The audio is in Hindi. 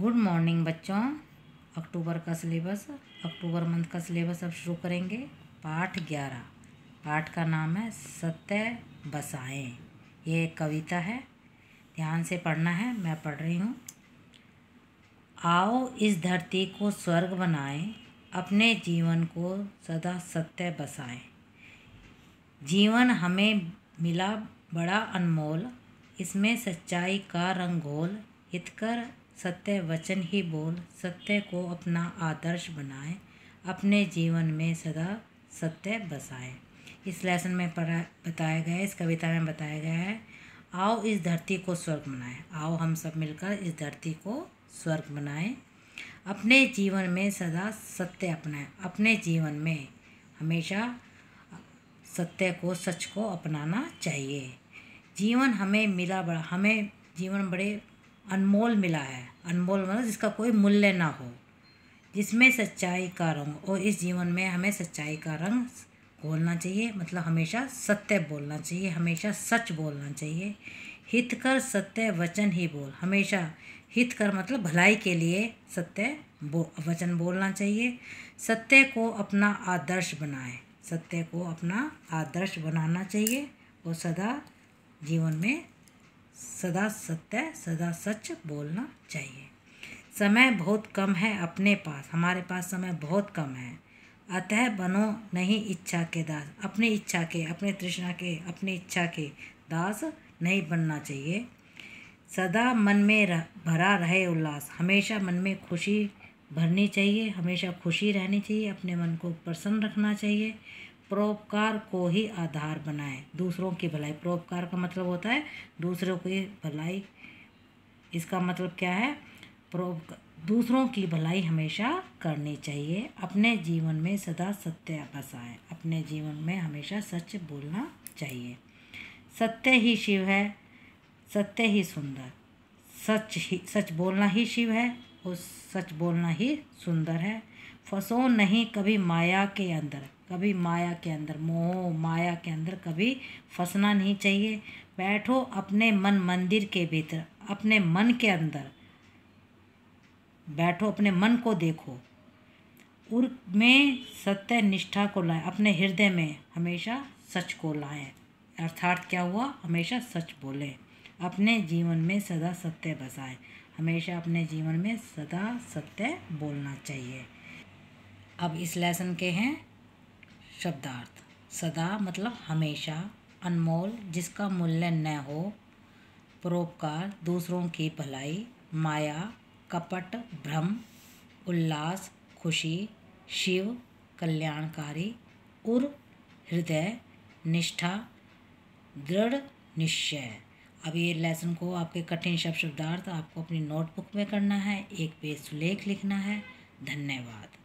गुड मॉर्निंग बच्चों अक्टूबर का सिलेबस अक्टूबर मंथ का सिलेबस अब शुरू करेंगे पाठ ग्यारह पाठ का नाम है सत्य बसाएं ये एक कविता है ध्यान से पढ़ना है मैं पढ़ रही हूँ आओ इस धरती को स्वर्ग बनाएं अपने जीवन को सदा सत्य बसाएं जीवन हमें मिला बड़ा अनमोल इसमें सच्चाई का रंगोल हितकर सत्य वचन ही बोल सत्य को अपना आदर्श बनाए अपने जीवन में सदा सत्य बसाए इस लेसन में पढ़ा बताया गया है इस कविता में बताया गया है आओ इस धरती को स्वर्ग बनाए आओ हम सब मिलकर इस धरती को स्वर्ग बनाए अपने जीवन में सदा सत्य अपनाएं अपने जीवन में हमेशा सत्य को सच को अपनाना चाहिए जीवन हमें मिला बड़ा हमें जीवन बड़े अनमोल मिला है अनमोल मतलब जिसका कोई मूल्य ना हो जिसमें सच्चाई का रंग और इस जीवन में हमें सच्चाई का रंग बोलना चाहिए मतलब हमेशा सत्य बोलना चाहिए हमेशा सच बोलना चाहिए हित कर सत्य वचन ही बोल हमेशा हित कर मतलब भलाई के लिए सत्य बो वचन बोलना चाहिए सत्य को अपना आदर्श बनाए सत्य को अपना आदर्श बनाना चाहिए और सदा जीवन में सदा सत्य सदा सच बोलना चाहिए समय बहुत कम है अपने पास हमारे पास समय बहुत कम है अतः बनो नहीं इच्छा के दास अपनी इच्छा के अपने तृष्णा के अपनी इच्छा के दास नहीं बनना चाहिए सदा मन में रह, भरा रहे उल्लास हमेशा मन में खुशी भरनी चाहिए हमेशा खुशी रहनी चाहिए अपने मन को प्रसन्न रखना चाहिए परोपकार को ही आधार बनाएं दूसरों की भलाई परोपकार का मतलब होता है दूसरों की भलाई इसका मतलब क्या है प्रोप दूसरों की भलाई हमेशा करनी चाहिए अपने जीवन में सदा सत्य बसाएं अपने जीवन में हमेशा सच बोलना चाहिए सत्य ही शिव है सत्य ही सुंदर सच ही सच बोलना ही शिव है और सच बोलना ही सुंदर है फंसो नहीं कभी माया के अंदर कभी माया के अंदर मोह माया के अंदर कभी फंसना नहीं चाहिए बैठो अपने मन मंदिर के भीतर अपने मन के अंदर बैठो अपने मन को देखो उर् में सत्य निष्ठा को लाएं अपने हृदय में हमेशा सच को लाएं अर्थात क्या हुआ हमेशा सच बोलें अपने जीवन में सदा सत्य बसाएं हमेशा अपने जीवन में सदा सत्य बोलना चाहिए अब इस लेसन के हैं शब्दार्थ सदा मतलब हमेशा अनमोल जिसका मूल्य न हो परोपकार दूसरों की भलाई माया कपट भ्रम उल्लास खुशी शिव कल्याणकारी उर हृदय निष्ठा दृढ़ निश्चय अब ये लेसन को आपके कठिन शब्द शब्दार्थ आपको अपनी नोटबुक में करना है एक पेज सुलेख लिखना है धन्यवाद